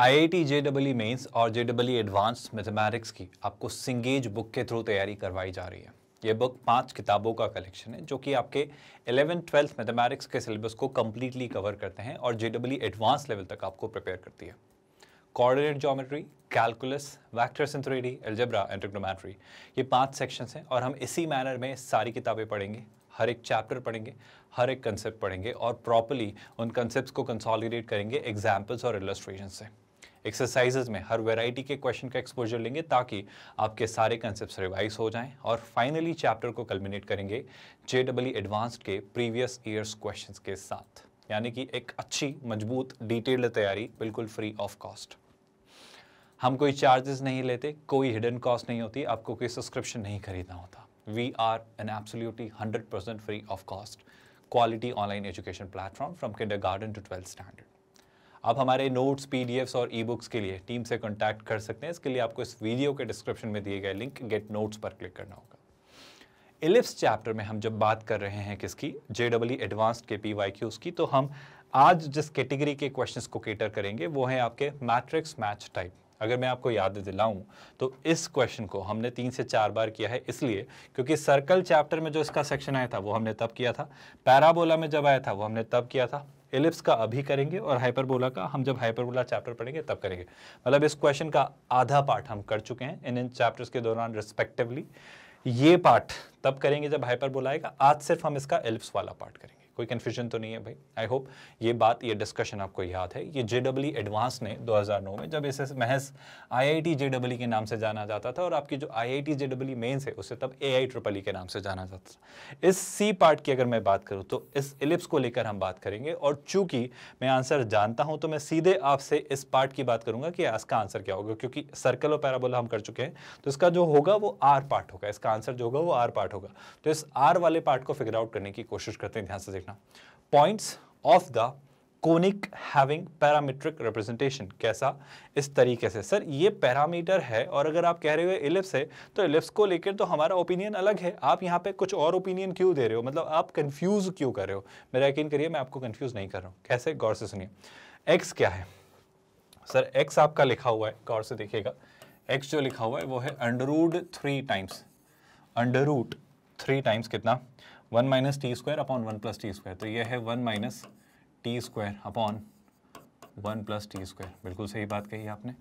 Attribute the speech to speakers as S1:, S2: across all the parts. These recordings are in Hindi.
S1: आईआईटी जेडब्ल्यू मेंस और जेडब्ल्यू एडवांस मैथमेटिक्स की आपको सिंगेज बुक के थ्रू तैयारी करवाई जा रही है ये बुक पांच किताबों का कलेक्शन है जो कि आपके एलेवन ट्वेल्थ मैथमेटिक्स के सिलेबस को कम्प्लीटली कवर करते हैं और जेडब्ल्यू एडवांस लेवल तक आपको प्रिपेयर करती है coordinate geometry calculus vectors in three algebra and ये पांच सेक्शंस हैं और हम इसी मैनर में सारी किताबें पढ़ेंगे हर एक चैप्टर पढ़ेंगे हर एक कंसेप्ट पढ़ेंगे और प्रॉपरली उन कंसेप्ट को कंसॉलिडेट करेंगे एग्जाम्पल्स और इलस्ट्रेशन से एक्सरसाइजेज में हर वेराइटी के क्वेश्चन का एक्सपोजर लेंगे ताकि आपके सारे कंसेप्ट रिवाइज हो जाएं और फाइनली चैप्टर को कल्मिनेट करेंगे जे डब्ल्यू एडवांस्ड के प्रीवियस ईयर्स क्वेश्चन के साथ यानी कि एक अच्छी मजबूत डिटेल्ड तैयारी बिल्कुल फ्री ऑफ कॉस्ट हम कोई चार्जेस नहीं लेते कोई हिडन कॉस्ट नहीं होती आपको कोई सब्सक्रिप्शन नहीं खरीदना होता we are an absolutely hundred percent free of cost quality online education platform from kindergarten to twelfth standard आप हमारे नोट्स पीडीएफ्स और ई बुक्स के लिए टीम से कॉन्टैक्ट कर सकते हैं इसके लिए आपको इस वीडियो के डिस्क्रिप्शन में दिए गए लिंक गेट नोट्स पर क्लिक करना होगा इलिप्स चैप्टर में हम जब बात कर रहे हैं किसकी जे डब्ल्यू एडवांस्ड के पी वाई क्यूज की तो हम आज जिस कैटेगरी के क्वेश्चंस को केटर करेंगे वो हैं आपके मैट्रिक्स मैच टाइप अगर मैं आपको याद दिलाऊं तो इस क्वेश्चन को हमने तीन से चार बार किया है इसलिए क्योंकि सर्कल चैप्टर में जो इसका सेक्शन आया था वो हमने तब किया था पैराबोला में जब आया था वो हमने तब किया था एलिप्स का अभी करेंगे और हाइपरबोला का हम जब हाइपरबोला चैप्टर पढ़ेंगे तब करेंगे मतलब इस क्वेश्चन का आधा पार्ट हम कर चुके हैं इन इन चैप्टर्स के दौरान रिस्पेक्टिवली ये पार्ट तब करेंगे जब हाइपरबोला आएगा आज सिर्फ हम इसका एलिप्स वाला पार्ट करेंगे कोई कन्फ्यूजन तो नहीं है भाई आई होप ये बात ये डिस्कशन आपको याद है ये जे डब्ल्यू एडवांस ने 2009 में जब इसे महज आई आई टी के नाम से जाना जाता था और आपकी जो आई आई टी है उसे तब एआई आई e के नाम से जाना जाता था इस सी पार्ट की अगर मैं बात करूँ तो इस इलिप्स को लेकर हम बात करेंगे और चूंकि मैं आंसर जानता हूँ तो मैं सीधे आपसे इस पार्ट की बात करूँगा कि इसका आंसर क्या होगा क्योंकि सर्कल और पैराबोला हम कर चुके हैं तो इसका जो होगा वो आर पार्ट होगा इसका आंसर जो होगा वो आर पार्ट होगा तो इस आर वाले पार्ट को फिगर आउट करने की कोशिश करते हैं ध्यान से देखना points of the conic having parametric representation कैसा इस तरीके से सर ये पैरामीटर है और अगर आप कह रहे हो इलिप्स है तो इलिप्स को लेकर तो हमारा ओपिनियन अलग है आप यहाँ पे कुछ और ओपिनियन क्यों दे रहे हो मतलब आप कंफ्यूज क्यों कर रहे हो मेरा यकीन करिए मैं आपको कंफ्यूज नहीं कर रहा हूँ कैसे गौर से सुनिए एक्स क्या है सर एक्स आपका लिखा हुआ है गौर से देखिएगा एक्स जो लिखा हुआ है वो है under root three times under root three times कितना one minus t square upon one plus t square तो ये है one minus t square upon one plus t square बिल्कुल सही बात कही आपने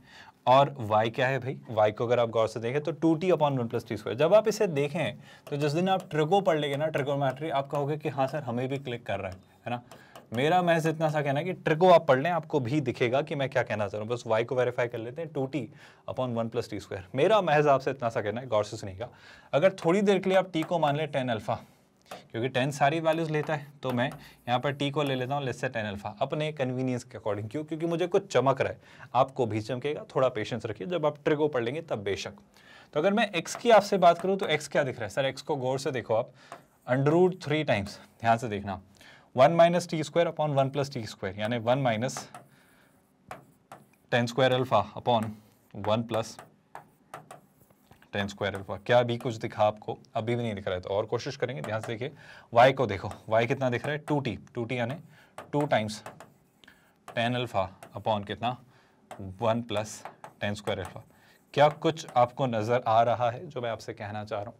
S1: और y क्या है भाई y को अगर आप गौर से देखें तो two t upon one plus t square जब आप इसे देखें तो जिस दिन आप ट्रिको पढ़ लेंगे ना ट्रिकोमेट्री आप कहोगे कि हाँ सर हमें भी क्लिक कर रहा है है ना मेरा महज इतना सा कहना है कि ट्रिको आप पढ़ लें आपको भी दिखेगा कि मैं क्या कहना चाह रहा हूँ बस वाई को वेरीफाई कर लेते हैं two t upon one plus t square मेरा महज आपसे इतना सा कहना है गौर से सुनिएगा अगर थोड़ी देर के लिए आप टी को मान लें टेन अल्फा क्योंकि टेन सारी वैल्यूज़ लेता है तो मैं यहाँ पर टी को ले लेता हूँ लेस से टेन अल्फा अपने कन्वीनियंस के अकॉर्डिंग क्यों क्योंकि मुझे कुछ चमक रहा है आपको भी चमकेगा थोड़ा पेशेंस रखिए जब आप ट्रिको पढ़ लेंगे तब बेशक तो अगर मैं एक्स की आपसे बात करूँ तो एक्स क्या दिख रहा है सर एक्स को गौर से देखो आप अंडरूट थ्री टाइम्स ध्यान से देखना one minus t square upon one plus t square यानी one minus tan square alpha upon one plus tan square alpha क्या अभी कुछ दिखा आपको अभी भी नहीं दिख रहा है तो और कोशिश करेंगे ध्यान से देखिए वाई को देखो वाई कितना दिख रहा है टू टी टू टी यानी two times tan alpha upon कितना one plus tan square alpha क्या कुछ आपको नज़र आ रहा है जो मैं आपसे कहना चाह रहा हूँ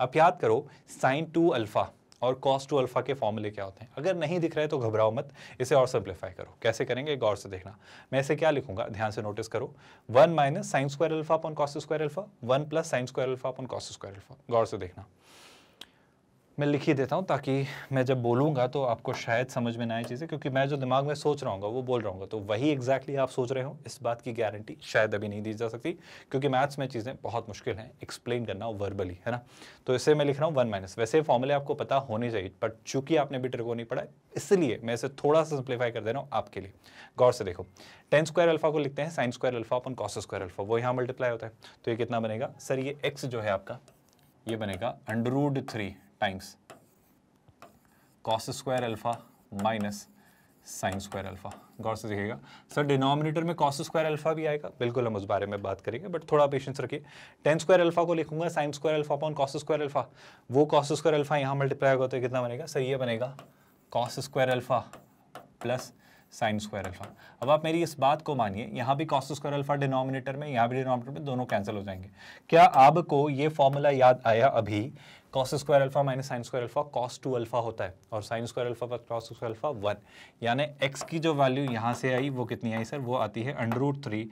S1: आप याद करो साइन टू अल्फ़ा और कॉस टू अल्फा के फॉर्मूले क्या होते हैं अगर नहीं दिख रहे तो घबराओ मत इसे और सिंप्लीफाई करो कैसे करेंगे गौर से देखना मैं इसे क्या लिखूंगा ध्यान से नोटिस करो one minus sine square alpha upon cos square alpha one plus sine square alpha upon cos square alpha गौर से देखना मैं लिख ही देता हूँ ताकि मैं जब बोलूँगा तो आपको शायद समझ में ना आए चीज़ें क्योंकि मैं जो दिमाग में सोच रहा हूँ वो बोल रहा हूँ तो वही एग्जैक्टली exactly आप सोच रहे हो इस बात की गारंटी शायद अभी नहीं दी जा सकती क्योंकि मैथ्स में चीज़ें बहुत मुश्किल हैं एक्सप्लेन करना वर्बली है ना तो इससे मैं लिख रहा हूँ वन माइनस वैसे फॉर्मूले आपको पता होने चाहिए बट चूंकि आपने भी ट्रिको नहीं पढ़ा इसलिए मैं इसे थोड़ा सा सिंप्लीफाई कर दे रहा हूँ आपके लिए गौर से देखो टेन स्क्वायर अल्फा को लिखते हैं sine square alpha upon cos square alpha वो यहाँ मल्टीप्लाई होता है तो ये कितना बनेगा सर ये एक्स जो है आपका ये बनेगा under root three times cos square alpha minus sine square alpha गौर से देखिएगा सर डिनोमिनेटर में कॉस स्क्वायर अल्फ़ा भी आएगा बिल्कुल हम उस बारे में बात करेंगे बट थोड़ा पेशेंस रखिए टेन स्क्वायर अल्फ़ा को लिखूंगा sine square alpha upon cos square alpha वो कॉस स्क्वायर अल्फ़ा यहाँ मल्टीप्लाई होगा तो कितना बनेगा सर ये बनेगा cos square alpha plus sine square alpha अब आप मेरी इस बात को मानिए यहाँ भी कॉस स्क्वायर अल्फ़ा डिनोमिनेटर में यहाँ भी डिनोमिनेटर में दोनों कैंसिल हो जाएंगे क्या आपको ये फॉर्मूला याद आया अभी cos square alpha minus sine square alpha cos two alpha होता है और साइन स्क्वायर अल्फा पर कॉस स्क्वायर अल्फा वन यानी एक्स की जो वैल्यू यहाँ से आई वो कितनी आई सर वो आती है under root three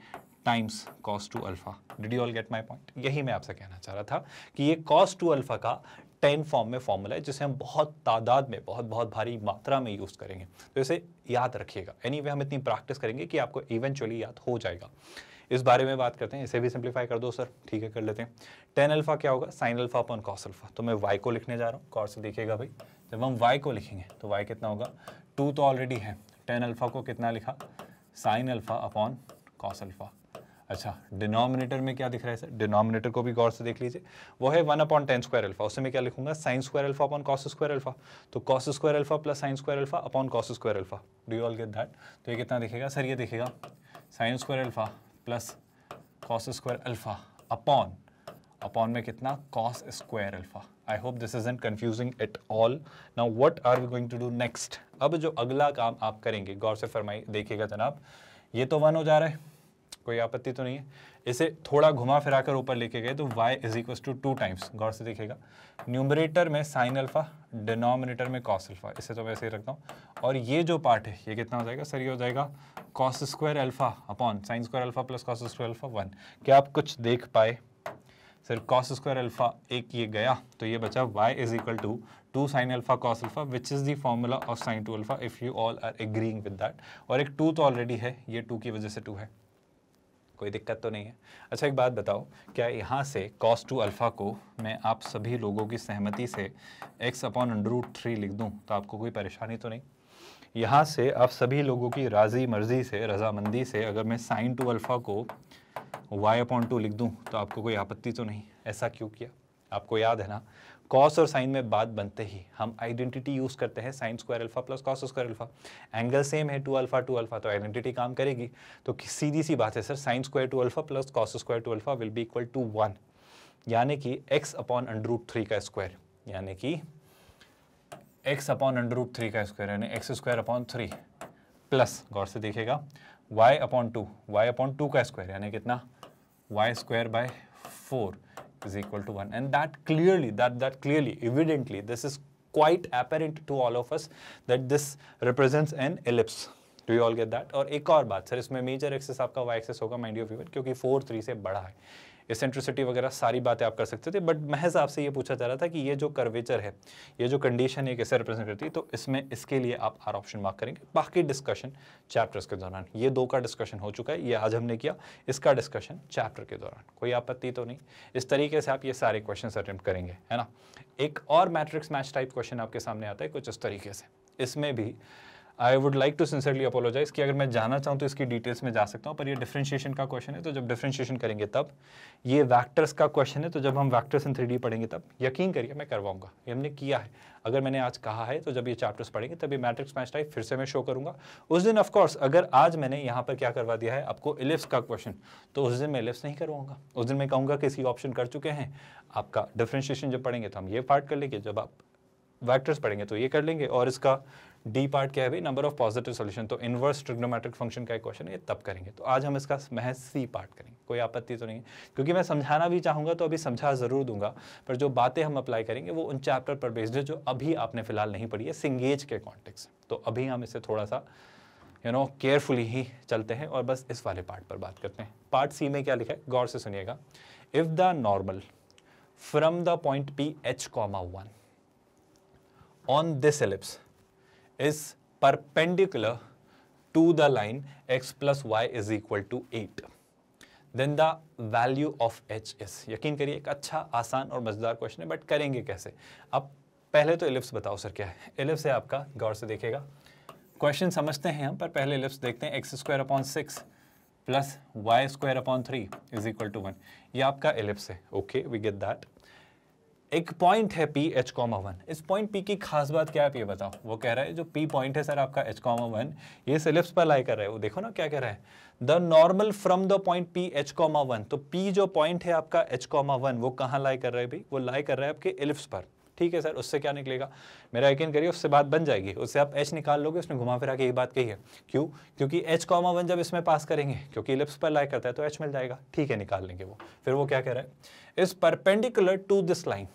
S1: times cos two alpha did you all get my point यही मैं आपसे कहना चाह रहा था कि ये कॉस टू अल्फा का टेन फॉर्म में फॉर्मूला है जिसे हम बहुत तादाद में बहुत बहुत भारी मात्रा में यूज़ करेंगे तो इसे याद रखिएगा एनी anyway, हम इतनी प्रैक्टिस करेंगे कि आपको इवेंचुअली याद हो जाएगा इस बारे में बात करते हैं इसे भी सिंप्लीफाई कर दो सर ठीक है कर लेते हैं टेन अल्फा क्या होगा sine alpha upon cos alpha तो मैं वाई को लिखने जा रहा हूँ कॉस देखिएगा भाई जब हम वाई को लिखेंगे तो वाई कितना होगा टू तो ऑलरेडी है टेन अल्फा को कितना लिखा sine alpha upon cos alpha अच्छा डिनोमिनेटर में क्या दिख रहा है सर डिनोमिनेटर को भी गौर से देख लीजिए वो है one upon tan square alpha उससे मैं क्या लिखूंगा sine square alpha upon cos square alpha तो cos square alpha plus sine square alpha upon cos square alpha do all get that तो ये कितना दिखेगा सर ये दिखेगा sine square alpha plus cos square alpha upon upon में कितना cos square alpha I hope this is and confusing at all now what are we going to do next अब जो अगला काम आप करेंगे गौर से फरमाई देखिएगा जनाब ये तो वन हो जा रहा है कोई आपत्ति तो नहीं है इसे थोड़ा घुमा फिरा कर ऊपर लेके गए तो y is equal to two times गौर से देखेगा न्यूमरेटर में साइन अल्फ़ा डिनोमिनेटर में कॉस अल्फ़ा इसे तो वैसे ही रखता हूँ और ये जो पार्ट है ये कितना हो जाएगा सर ये हो जाएगा cos square alpha upon sine square alpha plus cos square alpha one क्या आप कुछ देख पाए सर कॉस स्क्वायर अल्फ़ा एक ये गया तो ये बचा y is equal to two sine alpha cos alpha which is the formula of sine two alpha if you all are agreeing with that और एक टू तो ऑलरेडी है ये टू की वजह से टू है कोई दिक्कत तो नहीं है अच्छा एक बात बताओ क्या यहाँ से कॉस टू अल्फ़ा को मैं आप सभी लोगों की सहमति से एक्स अपॉन अंडरूट थ्री लिख दूँ तो आपको कोई परेशानी तो नहीं यहाँ से आप सभी लोगों की राज़ी मर्ज़ी से रजामंदी से अगर मैं साइन टू अल्फ़ा को वाई अपॉन टू लिख दूँ तो आपको कोई आपत्ति तो नहीं ऐसा क्यों किया आपको याद है ना कॉस और साइन में बात बनते ही हम आइडेंटिटी यूज़ करते हैं sine square alpha plus cos square alpha angle same है टू अल्फा टू अल्फा तो आइडेंटिटी काम करेगी तो सीधी सी बात है sir sine square two alpha plus cos square two alpha will be equal to one यानी कि एक्स अपॉन अंडरूट थ्री का स्क्वायर यानी कि एक्स अपॉन अंडरूट थ्री का स्क्वायर यानी x square upon three plus गौर से देखेगा y upon to Y upon two का स्क्वायर यानी कितना y square by four is equal to 1 and that clearly that that clearly evidently this is quite apparent to all of us that this represents an ellipse Or all get that और एक और बात सर इसमें major axis y y axis होगा माइंड ऑफ व्यूअर क्योंकि फोर थ्री से बड़ा है एसेंट्रिसिटी वगैरह सारी बातें आप कर सकते थे बट महज आपसे ये पूछा जा रहा था कि ये जो कर्वेचर है ये जो कंडीशन है कैसे रिप्रेजेंट करती है तो इसमें इसके लिए आप आर ऑप्शन मार्क करेंगे बाकी डिस्कशन चैप्टर्स के दौरान ये दो का डिस्कशन हो चुका है ये आज हमने किया इसका डिस्कशन चैप्टर के दौरान कोई आपत्ति तो नहीं इस तरीके से आप ये सारे क्वेश्चन अटैम्प्ट करेंगे है ना एक और मैट्रिक्स मैच टाइप क्वेश्चन आपके सामने आता है कुछ इस तरीके से इसमें भी I would like to sincerely apologise कि अगर मैं जाना चाहूँ तो इसकी डिटेल्स में जा सकता हूँ पर ये डिफ्रेंशिएशन का क्वेश्चन है तो जब डिफ्रेंशिएशन करेंगे तब ये वैक्टर्स का क्वेश्चन है तो जब हम वैक्टर्स इन थ्री पढ़ेंगे तब यकीन करिए मैं करवाऊंगा ये हमने किया है अगर मैंने आज कहा है तो जब ये चैप्टर्स पढ़ेंगे तब ये मैट्रिक्स मैच टाइप फिर से मैं शो करूंगा उस दिन ऑफकोर्स अगर आज मैंने यहाँ पर क्या करवा दिया है आपको इलिप्स का क्वेश्चन तो उस दिन मैं इलिप्स नहीं करवाऊंगा उस दिन मैं कहूँगा किसी ऑप्शन कर चुके हैं आपका डिफ्रेंशिएशन जब पढ़ेंगे तो हम ये पार्ट कर लेंगे जब आप वैक्टर्स पढ़ेंगे तो ये कर लेंगे और इसका डी पार्ट क्या है भाई नंबर ऑफ पॉजिटिव सोल्यूशन तो इनवर्स ट्रिग्नोमेट्रिक फंक्शन का एक क्वेश्चन है ये तब करेंगे तो आज हम इसका महज सी पार्ट करेंगे कोई आपत्ति तो नहीं है क्योंकि मैं समझाना भी चाहूँगा तो अभी समझा ज़रूर दूंगा पर जो बातें हम अप्लाई करेंगे वो उन चैप्टर पर बेस्ड है जो अभी आपने फिलहाल नहीं पढ़ी है सिंगेज के कॉन्टेक्स तो अभी हम इसे थोड़ा सा यू नो केयरफुली ही चलते हैं और बस इस वाले पार्ट पर बात करते हैं पार्ट सी में क्या लिखा है गौर से सुनिएगा if the normal from the point p h comma one on this ellipse is perpendicular to the line x plus y is equal to eight then the value of h is यकीन करिए एक अच्छा आसान और मज़ेदार क्वेश्चन है बट करेंगे कैसे अब पहले तो एलिप्स बताओ सर क्या है एलिप्स है आपका गौर से देखेगा क्वेश्चन समझते हैं हम पर पहले एलिप्स देखते हैं x square upon six plus y square upon three is equal to one ये आपका एलिप्स है ओके वी गेट दैट एक पॉइंट है पी एच कॉमा वन इस पॉइंट पी की खास बात क्या है आप ये बताओ वो कह रहा है जो पी पॉइंट है सर आपका एच कॉमा वन ये सिलिप्स पर लाई कर रहा है वो देखो ना क्या कह रहा है the normal from the point p h comma one तो पी जो पॉइंट है आपका एच कॉमा वन वो कहाँ लाई कर रहा है भाई वो लाई कर रहा है आपके एलिप्स पर ठीक है सर उससे क्या निकलेगा मेरा यकीन करिए उससे बात बन जाएगी उससे आप एच निकाल लोगे उसने घुमा फिरा के ये बात कही है क्यों क्योंकि एच कॉमा वन जब इसमें पास करेंगे क्योंकि इलिप्स पर लाइक करता है तो एच मिल जाएगा ठीक है निकाल लेंगे वो फिर वो क्या कह रहा है इस परपेंडिकुलर टू दिस लाइन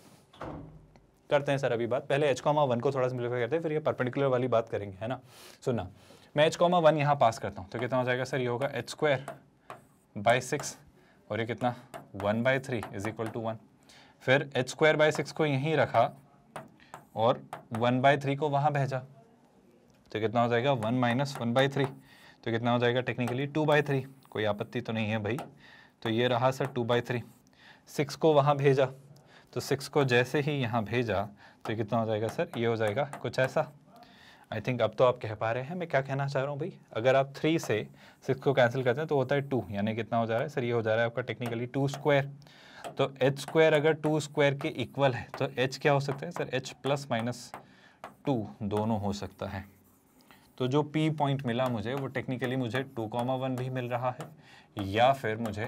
S1: करते हैं सर अभी बात पहले एच कॉमा वन को थोड़ा सिंप्लीफाई करते हैं फिर ये परपेंडिकुलर वाली बात करेंगे है ना सुनना मैं एच कॉमा वन यहाँ पास करता हूँ तो कितना हो जाएगा सर ये होगा एच स्क्वायर बाई सिक्स और ये कितना one by three is equal to one फिर एच स्क्वायर बाई सिक्स को यहीं रखा और वन बाई थ्री को वहाँ भेजा तो कितना हो जाएगा one minus one by three तो कितना हो जाएगा टेक्निकली टू बाई थ्री कोई आपत्ति तो नहीं है भाई तो ये रहा sir two by three six को वहाँ भेजा तो सिक्स को जैसे ही यहाँ भेजा तो कितना हो जाएगा सर ये हो जाएगा कुछ ऐसा आई थिंक अब तो आप कह पा रहे हैं मैं क्या कहना चाह रहा हूँ भाई अगर आप थ्री से सिक्स को कैंसिल करते हैं तो होता है टू यानी कितना हो जा रहा है सर ये हो जा रहा है आपका टेक्निकली टू स्क्वायर तो एच स्क्वायर अगर टू स्क्वायर के इक्वल है तो एच क्या हो सकता है sir h plus minus two दोनों हो सकता है तो जो पी पॉइंट मिला मुझे वो टेक्निकली मुझे टू कॉमा वन भी मिल रहा है या फिर मुझे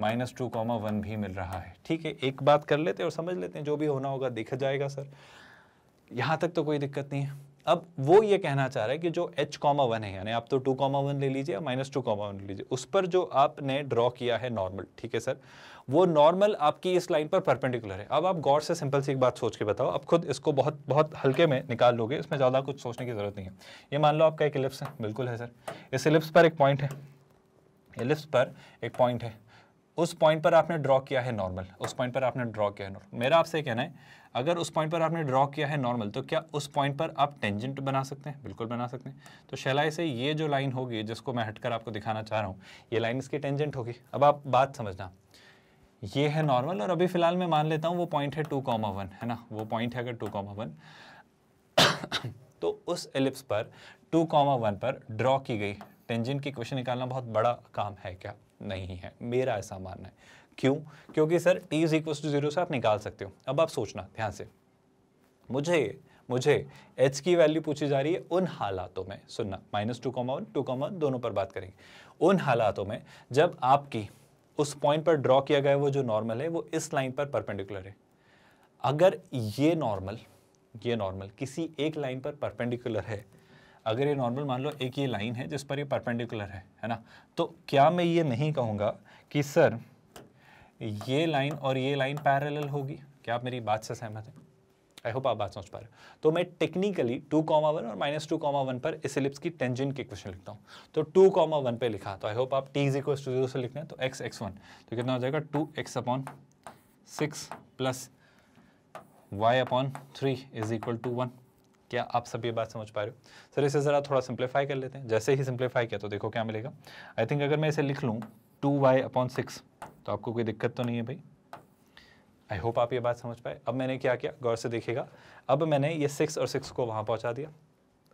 S1: माइनस टू कॉमा वन भी मिल रहा है ठीक है एक बात कर लेते हैं और समझ लेते हैं जो भी होना होगा दिख जाएगा सर यहाँ तक तो कोई दिक्कत नहीं है अब वो ये कहना चाह रहा है कि जो h कॉमा वन है यानी आप तो टू कॉमा वन ले लीजिए या माइनस टू कॉमा वन ले लीजिए उस पर जो आपने ड्रॉ किया है नॉर्मल ठीक है सर वो नॉर्मल आपकी इस लाइन पर परपेंडिकुलर है अब आप गौर से सिंपल सी एक बात सोच के बताओ आप खुद इसको बहुत बहुत हल्के में निकाल लोगे इसमें ज़्यादा कुछ सोचने की ज़रूरत नहीं है ये मान लो आपका एक इलिप्स है बिल्कुल है सर इस इलिप्स पर एक पॉइंट है इलिप्स पर एक पॉइंट है उस पॉइंट पर आपने ड्रॉ किया है नॉर्मल उस पॉइंट पर आपने ड्रॉ किया है नॉर्मल मेरा आपसे कहना है अगर उस पॉइंट पर आपने ड्रॉ किया है नॉर्मल तो क्या उस पॉइंट पर आप टेंजेंट बना सकते हैं बिल्कुल बना सकते हैं तो शैलाई से ये जो लाइन होगी जिसको मैं हटकर आपको दिखाना चाह रहा हूँ ये लाइन इसकी टेंजेंट होगी अब आप बात समझना ये है नॉर्मल और अभी फिलहाल मैं मान लेता हूँ वो पॉइंट है टू कॉमा वन है ना वो पॉइंट है अगर टू कॉमा वन तो उस एलिप्स पर टू कॉमा वन पर ड्रॉ की गई टेंजेंट की क्वेश्चन निकालना बहुत बड़ा काम है क्या नहीं है मेरा ऐसा मानना है क्यों क्योंकि sir t is equal to zero से आप निकाल सकते हो अब आप सोचना ध्यान से मुझे मुझे h की वैल्यू पूछी जा रही है उन हालातों में सुनना minus two comma one two comma दोनों पर बात करेंगे उन हालातों में जब आपकी उस पॉइंट पर ड्रॉ किया गया वो जो नॉर्मल है वो इस लाइन पर परपेंडिकुलर है अगर ये नॉर्मल ये नॉर्मल किसी एक लाइन पर परपेंडिकुलर है अगर ये नॉर्मल मान लो एक ये लाइन है जिस पर ये परपेंडिकुलर है है ना तो क्या मैं ये नहीं कहूँगा कि सर ये लाइन और ये लाइन पैरेलल होगी क्या आप मेरी बात से सहमत हैं आई होप आप बात समझ पा रहे तो मैं टेक्निकली टू कॉमा वन और माइनस टू कॉमा वन पर इस एलिप्स की टेंजिन के क्वेश्चन लिखता हूँ तो टू कॉमा वन पर लिखा तो आई होप आप टी इज टू जीरो से लिख हैं तो एक्स एक्स वन तो कितना हो जाएगा two x upon six plus y upon three is equal to one क्या आप सभी बात समझ पा रहे हो सर इसे ज़रा थोड़ा सिंप्लीफाई कर लेते हैं जैसे ही सिंप्लीफाई किया तो देखो क्या मिलेगा आई थिंक अगर मैं इसे लिख लूँ टू वाई अपॉन सिक्स तो आपको कोई दिक्कत तो नहीं है भाई आई होप आप ये बात समझ पाए अब मैंने क्या किया गौर से देखेगा अब मैंने ये सिक्स और सिक्स को वहाँ पहुँचा दिया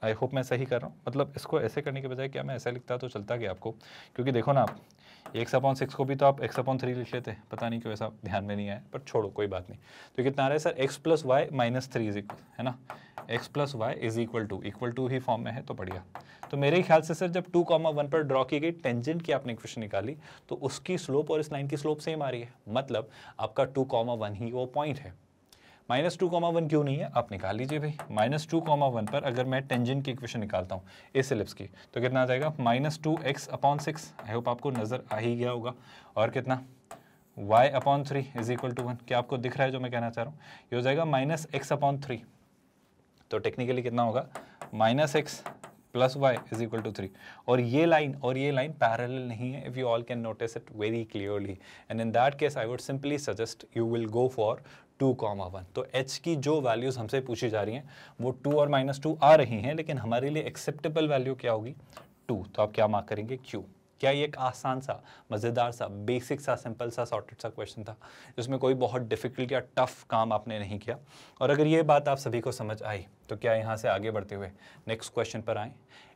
S1: आई होप मैं सही कर रहा हूँ मतलब इसको ऐसे करने के बजाय क्या मैं ऐसा लिखता तो चलता गया आपको क्योंकि देखो ना आप एक्स अपॉन सिक्स को भी तो आप एक्स अपॉन थ्री लिख लेते हैं पता नहीं क्यों ऐसा ध्यान में नहीं आया पर छोड़ो कोई बात नहीं तो कितना आ रहा है sir x plus y minus three is equal है ना x plus y is equal to equal to ही फॉर्म में है तो बढ़िया तो मेरे ख्याल से सर जब टू कॉमा वन पर ड्रॉ की गई टेंजेंट की आपने इक्वेशन निकाली तो उसकी स्लोप और इस लाइन की स्लोप सेम आ रही है मतलब आपका टू कॉमा वन ही वो पॉइंट है माइनस टू कॉमा वन क्यों नहीं है आप निकाल लीजिए भाई माइनस टू कॉमा वन पर अगर मैं टेंजेंट की इक्वेशन निकालता हूँ इस एलिप्स की तो कितना आ जाएगा minus two x upon six I hope आपको नज़र आ ही गया होगा और कितना y upon three is equal to one क्या आपको दिख रहा है जो मैं कहना चाह रहा हूँ ये हो जाएगा माइनस एक्स अपॉन थ्री तो टेक्निकली कितना होगा minus x plus y is equal to three और ये लाइन और ये लाइन पैरल नहीं है if you all can notice it very clearly and in that case I would simply suggest you will go for two comma one तो एच की जो वैल्यूज़ हमसे पूछी जा रही हैं वो टू और माइनस टू आ रही हैं लेकिन हमारे लिए एक्सेप्टेबल वैल्यू क्या होगी टू तो आप क्या मार्क करेंगे क्यू क्या ये एक आसान सा मज़ेदार सा बेसिक सा सिंपल सा सॉर्टेड सा क्वेश्चन था जिसमें कोई बहुत डिफ़िकल्ट या टफ काम आपने नहीं किया और अगर ये बात आप सभी को समझ आई तो क्या यहाँ से आगे बढ़ते हुए नेक्स्ट क्वेश्चन पर आएँ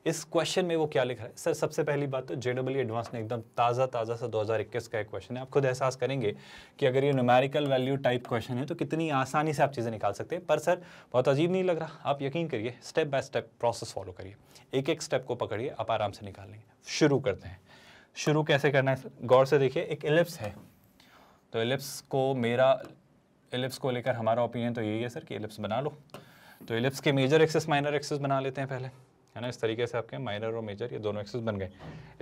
S1: इस क्वेश्चन में वो क्या लिखा है सर सबसे पहली बात तो जे डब्ल्यू एडवांस ने एकदम ताज़ा ताज़ा सा 2021 का एक क्वेश्चन है आप खुद एहसास करेंगे कि अगर ये न्यूमेरिकल वैल्यू टाइप क्वेश्चन है तो कितनी आसानी से आप चीज़ें निकाल सकते हैं पर सर बहुत अजीब नहीं लग रहा आप यकीन करिए step by step process follow करिए एक एक स्टेप को पकड़िए आप आराम से निकाल लेंगे शुरू करते हैं शुरू कैसे करना है गौर से देखिए एक एलिप्स है तो एलिप्स को मेरा एलिप्स को लेकर हमारा ओपिनियन तो यही है सर कि एलिप्स बना लो तो एलिप्स के मेजर एक्सेस माइनर एक्सेस बना लेते हैं पहले है ना इस तरीके से आपके माइनर और मेजर ये दोनों एक्सेस बन गए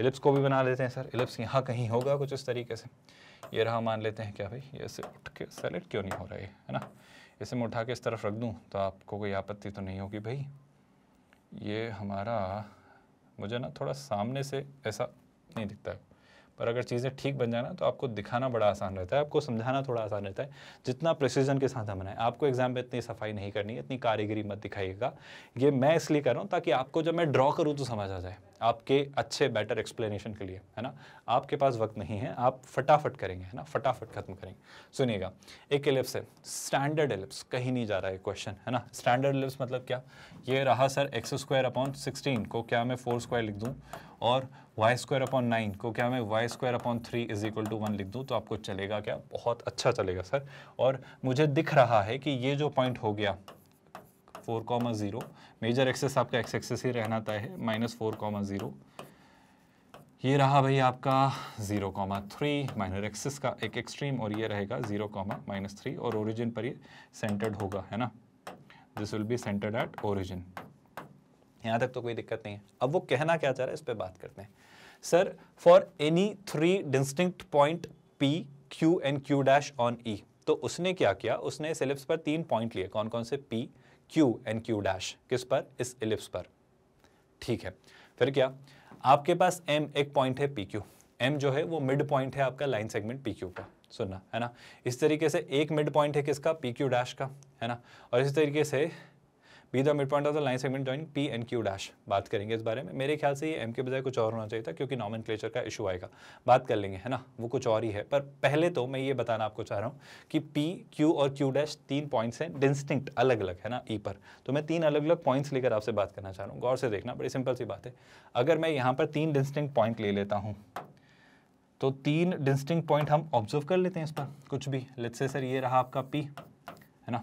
S1: एलिप्स को भी बना लेते हैं सर एलिप्स यहाँ कहीं होगा कुछ इस तरीके से ये रहा मान लेते हैं क्या भाई ये से उठ के सेलेक्ट क्यों नहीं हो रहा है है ना इसे मैं उठा के इस तरफ रख दूँ तो आपको कोई आपत्ति तो नहीं होगी भाई ये हमारा मुझे ना थोड़ा सामने से ऐसा नहीं दिखता है पर अगर चीज़ें ठीक बन जाए ना तो आपको दिखाना बड़ा आसान रहता है आपको समझाना थोड़ा आसान रहता है जितना प्रिसीजन के साथ हम आपको एग्जाम में इतनी सफाई नहीं करनी इतनी कारीगरी मत दिखाइएगा ये मैं इसलिए कर रहा हूँ ताकि आपको जब मैं ड्रॉ करूँ तो समझ आ जाए आपके अच्छे बेटर एक्सप्लेनेशन के लिए है ना आपके पास वक्त नहीं है आप फटाफट करेंगे है ना फटाफट खत्म करेंगे सुनिएगा एक एलिप्स है स्टैंडर्ड एलिप्स कहीं नहीं जा रहा है क्वेश्चन है ना स्टैंडर्ड एलिप्स मतलब क्या ये रहा sir x square upon sixteen को क्या मैं फोर स्क्वायर लिख दूँ और वाई स्क्वायर अपॉन नाइन को क्या मैं y square upon three is equal to one लिख दूँ तो आपको चलेगा क्या बहुत अच्छा चलेगा सर और मुझे दिख रहा है कि ये जो पॉइंट हो गया four comma zero major axis आपका एक्स एक्सेस ही रहना तय है माइनस फोर कॉमा ज़ीरो ये रहा भाई आपका zero comma three minor axis का एक एक्सट्रीम और ये रहेगा ज़ीरो कॉमा माइनस थ्री और ओरिजिन पर ये सेंटर्ड होगा है ना this will be centred at origin यहाँ तक तो कोई दिक्कत नहीं है अब वो कहना क्या चाह रहा है इस पर बात करते हैं sir for any three distinct point p q and q dash on E तो उसने क्या किया उसने इस एलिप्स पर तीन पॉइंट लिए कौन कौन से p q and q dash किस पर इस एलिप्स पर ठीक है फिर क्या आपके पास एम एक पॉइंट है पी क्यू एम जो है वो मिड पॉइंट है आपका लाइन सेगमेंट पी क्यू का सुनना है ना इस तरीके से एक मिड पॉइंट है किसका पी क्यू डैश का है ना और इस तरीके से be the mid point of the line segment join p and q dash बात करेंगे इस बारे में मेरे ख्याल से ये एम के बजाय कुछ और होना चाहिए था क्योंकि नॉमन का इशू आएगा बात कर लेंगे है ना वो कुछ और ही है पर पहले तो मैं ये बताना आपको चाह रहा हूँ कि पी क्यू और क्यू डैश तीन पॉइंट्स हैं डिस्टिंक्ट अलग अलग है ना ई e पर तो मैं तीन अलग अलग पॉइंट्स लेकर आपसे बात करना चाह रहा हूँ गौर से देखना बड़ी सिंपल सी बात है अगर मैं यहाँ पर तीन डिस्टिंक्ट पॉइंट ले लेता हूँ तो तीन डिस्टिंक्ट पॉइंट हम ऑब्जर्व कर लेते हैं इस पर कुछ भी लेट्स से सर ये रहा आपका पी है ना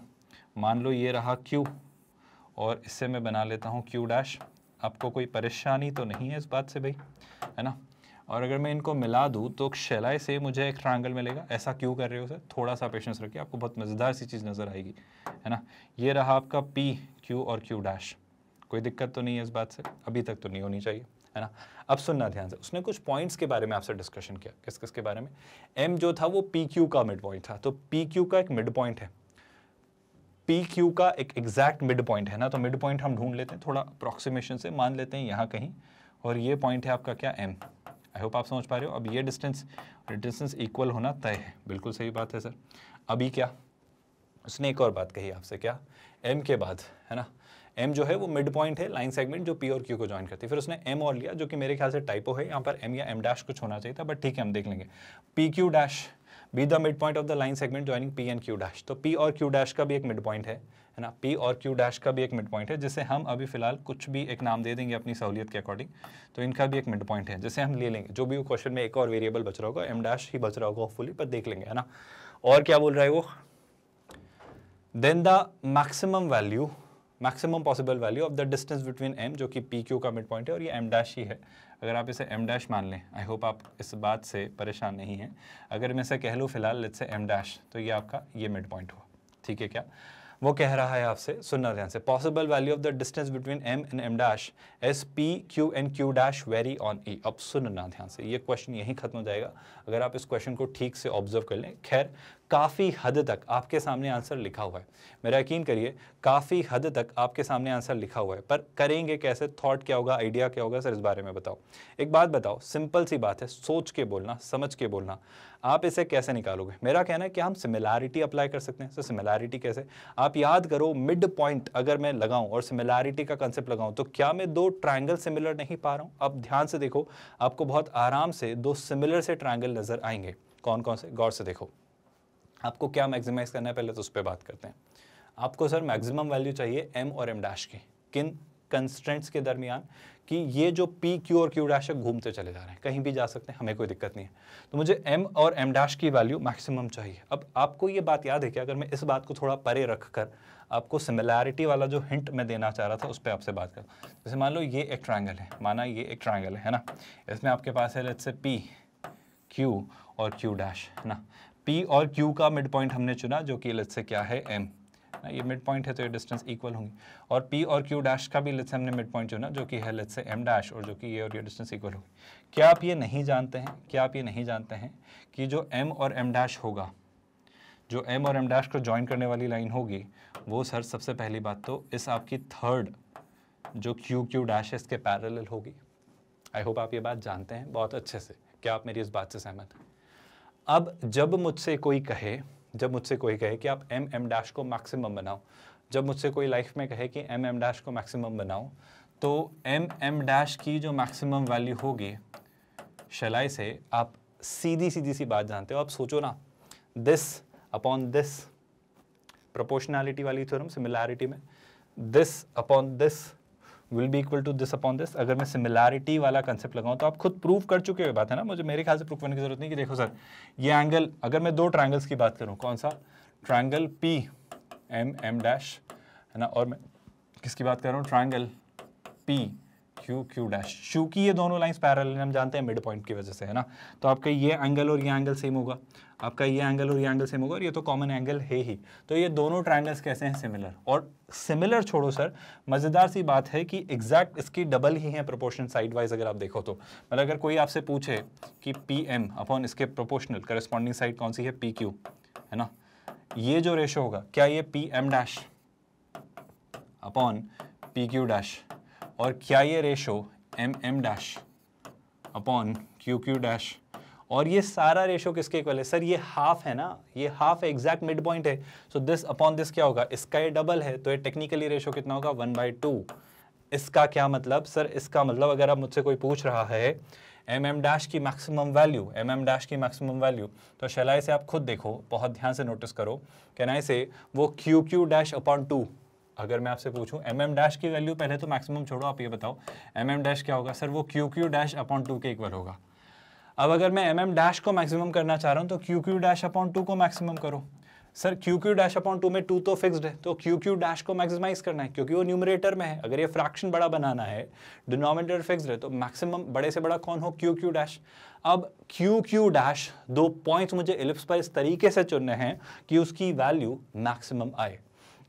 S1: मान लो ये रहा क्यू और इससे मैं बना लेता हूँ क्यू डैश आपको कोई परेशानी तो नहीं है इस बात से भाई है ना और अगर मैं इनको मिला दूँ तो शैलाय से मुझे एक ट्रायंगल मिलेगा ऐसा क्यों कर रहे हो सर थोड़ा सा पेशेंस रखिए आपको बहुत मज़ेदार सी चीज़ नज़र आएगी है ना ये रहा आपका पी क्यू और क्यू डैश कोई दिक्कत तो नहीं है इस बात से अभी तक तो नहीं होनी चाहिए है ना अब सुनना ध्यान से उसने कुछ पॉइंट्स के बारे में आपसे डिस्कशन किया किस किस के बारे में एम जो था वो पी क्यू का मिड पॉइंट था तो पी क्यू का एक मिड पॉइंट है पी क्यू का एक एग्जैक्ट मिड पॉइंट है ना तो मिड पॉइंट हम ढूंढ लेते हैं थोड़ा अप्रोक्सीमेशन से मान लेते हैं यहाँ कहीं और ये पॉइंट है आपका क्या एम आई होप आप समझ पा रहे हो अब ये डिस्टेंस डिस्टेंस इक्वल होना तय है बिल्कुल सही बात है सर अभी क्या उसने एक और बात कही आपसे क्या एम के बाद है ना एम जो है वो मिड पॉइंट है लाइन सेगमेंट जो पी और क्यू को ज्वाइन करती है फिर उसने एम और लिया जो कि मेरे ख्याल से टाइपो है यहाँ पर एम या एम डैश कुछ होना चाहिए था बट ठीक है हम देख लेंगे p Q dash be the mid point of the line segment joining p and q dash तो पी और क्यू डैश का भी एक मिड पॉइंट है है ना पी और क्यू डैश का भी एक मिड पॉइंट है जिसे हम अभी फिलहाल कुछ भी एक नाम दे देंगे अपनी सहूलियत के अकॉर्डिंग तो इनका भी एक मिड पॉइंट है जिसे हम ले लेंगे जो भी वो क्वेश्चन में एक और वेरिएबल बच रहा होगा एम डैश ही बच रहा होगा फुली पर देख लेंगे है ना और क्या बोल रहा है वो then the maximum value maximum possible value of the distance between m जो कि पी क्यू का मिड पॉइंट है और ये एम डैश ही है अगर आप इसे एम डैश मान लें आई होप आप इस बात से परेशान नहीं हैं अगर मैं इसे कह लूँ फिलहाल लेट से एम डैश तो ये आपका ये मिड पॉइंट हुआ ठीक है क्या वो कह रहा है आपसे सुनना ध्यान से possible value of the distance between m and m dash as p q and q dash vary on E अब सुनना ध्यान से ये क्वेश्चन यहीं खत्म हो जाएगा अगर आप इस क्वेश्चन को ठीक से ऑब्जर्व कर लें खैर काफ़ी हद तक आपके सामने आंसर लिखा हुआ है मेरा यकीन करिए काफ़ी हद तक आपके सामने आंसर लिखा हुआ है पर करेंगे कैसे थॉट क्या होगा आइडिया क्या होगा सर इस बारे में बताओ एक बात बताओ सिंपल सी बात है सोच के बोलना समझ के बोलना आप इसे कैसे निकालोगे मेरा कहना है कि हम सिमिलैरिटी अप्लाई कर सकते हैं सर सिमिलैरिटी कैसे आप याद करो मिड पॉइंट अगर मैं लगाऊँ और सिमिलैरिटी का कंसेप्ट लगाऊँ तो क्या मैं दो ट्राइंगल सिमिलर नहीं पा रहा हूँ अब ध्यान से देखो आपको बहुत आराम से दो सिमिलर से ट्राइंगल नज़र आएंगे कौन कौन से गौर से देखो आपको क्या मैक्सिमाइज करना है पहले तो उस पर बात करते हैं आपको सर मैक्सिमम वैल्यू चाहिए एम और एम डैश के किन कंस्टेंट्स के दरमियान कि ये जो पी क्यू और क्यू डैश है घूमते चले जा रहे हैं कहीं भी जा सकते हैं हमें कोई दिक्कत नहीं है तो मुझे एम और एम डैश की वैल्यू मैक्सिमम चाहिए अब आपको ये बात याद है कि अगर मैं इस बात को थोड़ा परे रख कर आपको सिमिलैरिटी वाला जो हिंट मैं देना चाह रहा था उस पर आपसे बात करूँ जैसे मान लो ये एक ट्राइंगल है माना ये एक ट्राइंगल है ना इसमें आपके पास है लेट से पी Q और Q डैश है ना P और Q का मिड पॉइंट हमने चुना जो कि लिथ से क्या है M ना ये मिड पॉइंट है तो ये डिस्टेंस इक्वल होंगी और P और Q डैश का भी लिथ से हमने मिड पॉइंट चुना जो कि है लिथ से M डैश और जो कि ये और ये डिस्टेंस इक्वल होगी क्या आप ये नहीं जानते हैं क्या आप ये नहीं जानते हैं कि जो M और M डैश होगा जो M और M डैश को ज्वाइन करने वाली लाइन होगी वो सर सबसे पहली बात तो इस आपकी थर्ड जो क्यू क्यू डैश है इसके पैरेलल होगी आई होप आप ये बात जानते हैं बहुत अच्छे से क्या आप मेरी इस बात से सहमत हैं अब जब मुझसे कोई कहे जब मुझसे कोई कहे कि आप एम एम डैश को मैक्सिमम बनाओ जब मुझसे कोई लाइफ में कहे कि एम एम डैश को मैक्सिमम बनाओ तो एम एम डैश की जो मैक्सिमम वैल्यू होगी शलाई से आप सीधी सीधी सी बात जानते हो आप सोचो ना दिस अपॉन दिस प्रोपोर्शनैलिटी वाली थ्योरम सिमिलैरिटी में this upon this will be equal to this upon this अगर मैं सिमिलैरिटी वाला कंसेप्ट लगाऊं तो आप खुद प्रूव कर चुके हुए बात है ना मुझे मेरे ख्याल से प्रूफ करने की जरूरत नहीं कि देखो सर ये एंगल अगर मैं दो ट्राइंगल्स की बात करूँ कौन सा triangle P M M dash है ना और मैं किसकी बात कर रहा हूँ triangle P Q Q dash चूंकि ये दोनों लाइन्स पैरल हम जानते हैं मिड पॉइंट की वजह से है ना तो आपका ये एंगल और ये एंगल सेम होगा आपका ये एंगल और ये एंगल सेम होगा और ये तो कॉमन एंगल है ही तो ये दोनों ट्राइंगल्स कैसे हैं सिमिलर और सिमिलर छोड़ो सर मज़ेदार सी बात है कि एग्जैक्ट इसकी डबल ही है प्रोपोर्शन साइड वाइज अगर आप देखो तो मतलब अगर कोई आपसे पूछे कि पी एम अपॉन इसके प्रोपोर्शनल करस्पॉन्डिंग साइड कौन सी है पी क्यू है ना ये जो रेशो होगा क्या ये P M dash upon P Q dash और क्या ये ratio M M dash upon Q Q dash और ये सारा रेशो किसके इक्वल है सर ये हाफ है ना ये हाफ एग्जैक्ट मिड पॉइंट है सो दिस अपॉन दिस क्या होगा इसका ये डबल है तो ये टेक्निकली रेशो कितना होगा वन बाई टू इसका क्या मतलब सर इसका मतलब अगर आप मुझसे कोई पूछ रहा है एम एम डैश की maximum value M M dash की मैक्सिमम वैल्यू तो शलाई से आप खुद देखो बहुत ध्यान से नोटिस करो कहना से वो Q Q dash upon two अगर मैं आपसे पूछूं एम एम डैश की वैल्यू पहले तो मैक्सिमम छोड़ो आप ये बताओ एम एम डैश क्या होगा सर वो Q Q dash upon two के इक्वल होगा अब अगर मैं एम एम डैश को मैक्सिमम करना चाह रहा हूँ तो Q Q dash upon two को मैक्सिमम करो sir Q Q dash upon two में टू तो फिक्स्ड है तो क्यू क्यू डैश को मैक्सिमाइज करना है क्योंकि वो न्यूमरेटर में है अगर ये फ्रैक्शन बड़ा बनाना है डिनोमिनेटर फिक्स्ड है तो मैक्सिमम बड़े से बड़ा कौन हो क्यू क्यू डैश अब क्यू क्यू डैश दो पॉइंट्स मुझे एलिप्स पर इस तरीके से चुनने हैं कि उसकी वैल्यू मैक्सिमम आए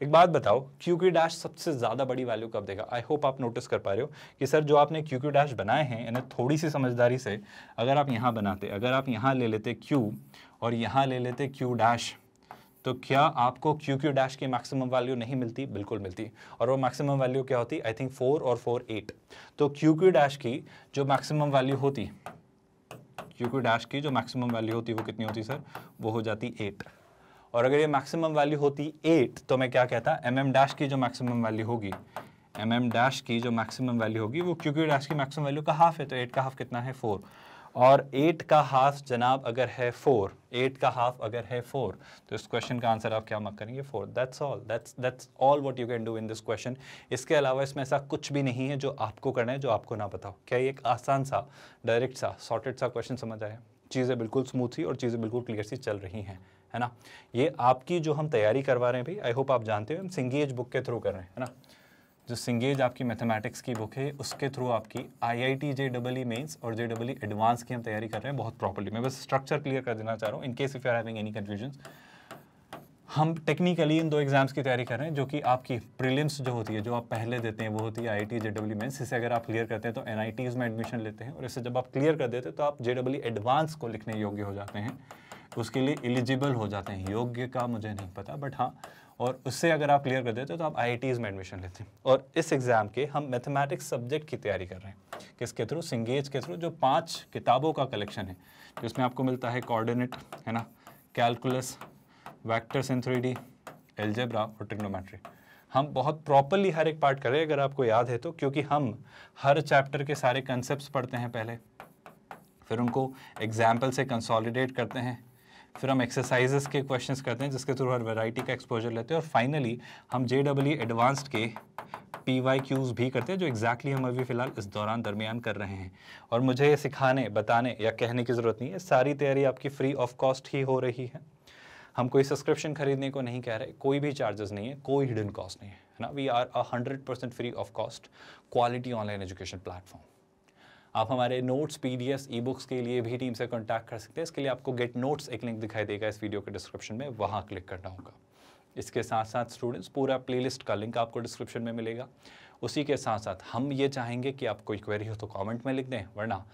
S1: एक बात बताओ क्यू क्यू डैश सबसे ज़्यादा बड़ी वैल्यू कब देगा आई होप आप नोटिस कर पा रहे हो कि सर जो आपने क्यू क्यू डैश बनाए हैं इन्हें थोड़ी सी समझदारी से अगर आप यहाँ बनाते अगर आप यहाँ ले लेते क्यू और यहाँ ले लेते क्यू डैश तो क्या आपको क्यू क्यू डैश की मैक्सिमम वैल्यू नहीं मिलती बिल्कुल मिलती और वो मैक्सिमम वैल्यू क्या होती आई थिंक फोर और फोर एट तो क्यू क्यू डैश की जो मैक्सिमम वैल्यू होती क्यू क्यू डैश की जो मैक्सिमम वैल्यू होती वो कितनी होती सर वो हो जाती एट और अगर ये मैक्सिमम वैल्यू होती एट तो मैं क्या कहता एम एम डैश की जो मैक्सिमम वैल्यू होगी एम एम डैश की जो मैक्सिमम वैल्यू होगी वो क्यू क्यू डैश की मैक्सिमम वैल्यू का हाफ है तो एट का हाफ कितना है फोर और एट का हाफ जनाब अगर है फोर एट का हाफ अगर है फोर तो इस क्वेश्चन का आंसर आप क्या मक करेंगे four that's all that's that's all what you can do in this question इसके अलावा इसमें ऐसा कुछ भी नहीं है जो आपको करना है जो आपको ना पता हो क्या ये एक आसान सा डायरेक्ट सा सॉर्टेड सा क्वेश्चन समझ आया चीज़ें बिल्कुल स्मूथ सी और चीज़ें बिल्कुल क्लियर सी चल रही हैं है ना ये आपकी जो हम तैयारी करवा रहे हैं भाई आई होप आप जानते हो हम सिंगेज बुक के थ्रू कर रहे हैं है ना जो सिंगेज आपकी मैथमेटिक्स की बुक है उसके थ्रू आपकी I I T J double E mains और जे डबल ई एडवांस की हम तैयारी कर रहे हैं बहुत प्रॉपरली मैं बस स्ट्रक्चर क्लियर कर देना चाह रहा हूँ in case if you are having any confusion हम टेक्निकली इन दो एग्जाम्स की तैयारी कर रहे हैं जो कि आपकी प्रीलिम्स जो होती है जो आप पहले देते हैं वो होती है I T J W mains इसे अगर आप क्लियर करते हैं तो एन आई टीज़ में एडमिशन लेते हैं और इसे जब आप क्लियर कर देते हैं तो आप जे डब्ल्यू एडवांस को लिखने योग्य हो जाते हैं उसके लिए एलिजिबल हो जाते हैं योग्य का मुझे नहीं पता बट हाँ और उससे अगर आप क्लियर कर देते हो तो आप आई में एडमिशन लेते हैं और इस एग्ज़ाम के हम मैथमेटिक्स सब्जेक्ट की तैयारी कर रहे हैं किसके थ्रू सिंगेज के थ्रू जो पाँच किताबों का कलेक्शन है जिसमें आपको मिलता है कोऑर्डिनेट है ना calculus vectors in three D algebra और ट्रिग्नोमेट्री हम बहुत प्रॉपरली हर एक पार्ट कर रहे हैं अगर आपको याद है तो क्योंकि हम हर चैप्टर के सारे कंसेप्ट पढ़ते हैं पहले फिर उनको एग्जाम्पल से कंसोलिडेट करते हैं फिर हम एक्सरसाइजेस के क्वेश्चंस करते हैं जिसके थ्रू हर वैरायटी का एक्सपोजर लेते हैं और फाइनली हम जे डब्ल्यू एडवांस्ड के पी वाई क्यूज़ भी करते हैं जो एग्जैक्टली exactly हम अभी फ़िलहाल इस दौरान दरमियान कर रहे हैं और मुझे ये सिखाने बताने या कहने की ज़रूरत नहीं है सारी तैयारी आपकी फ्री ऑफ कॉस्ट ही हो रही है हम कोई सब्सक्रिप्शन खरीदने को नहीं कह रहे कोई भी चार्जेस नहीं है कोई हिडन कॉस्ट नहीं है ना we are a hundred percent free of cost quality online education platform आप हमारे notes P D S E books के लिए भी टीम से कॉन्टैक्ट कर सकते हैं इसके लिए आपको गेट नोट्स एक लिंक दिखाई देगा इस वीडियो के डिस्क्रिप्शन में वहाँ क्लिक करना होगा इसके साथ साथ स्टूडेंट्स पूरा प्लेलिस्ट का लिंक आपको डिस्क्रिप्शन में मिलेगा उसी के साथ साथ हम ये चाहेंगे कि आप कोई क्वेरी हो तो कमेंट में लिख दें वरना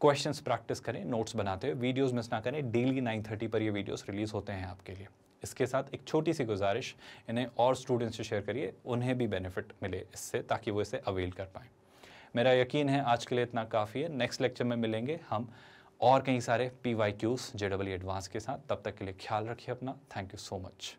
S1: क्वेश्चंस प्रैक्टिस करें नोट्स बनाते हुए वीडियोस मिस ना करें डेली 9:30 पर ये वीडियोस रिलीज़ होते हैं आपके लिए इसके साथ एक छोटी सी गुजारिश इन्हें और स्टूडेंट्स से शेयर करिए उन्हें भी बेनिफिट मिले इससे ताकि वो इसे अवेल कर पाएँ मेरा यकीन है आज के लिए इतना काफ़ी है नेक्स्ट लेक्चर में मिलेंगे हम और कई सारे P Y Qs J W advance के साथ तब तक के लिए ख्याल रखिए अपना थैंक यू सो मच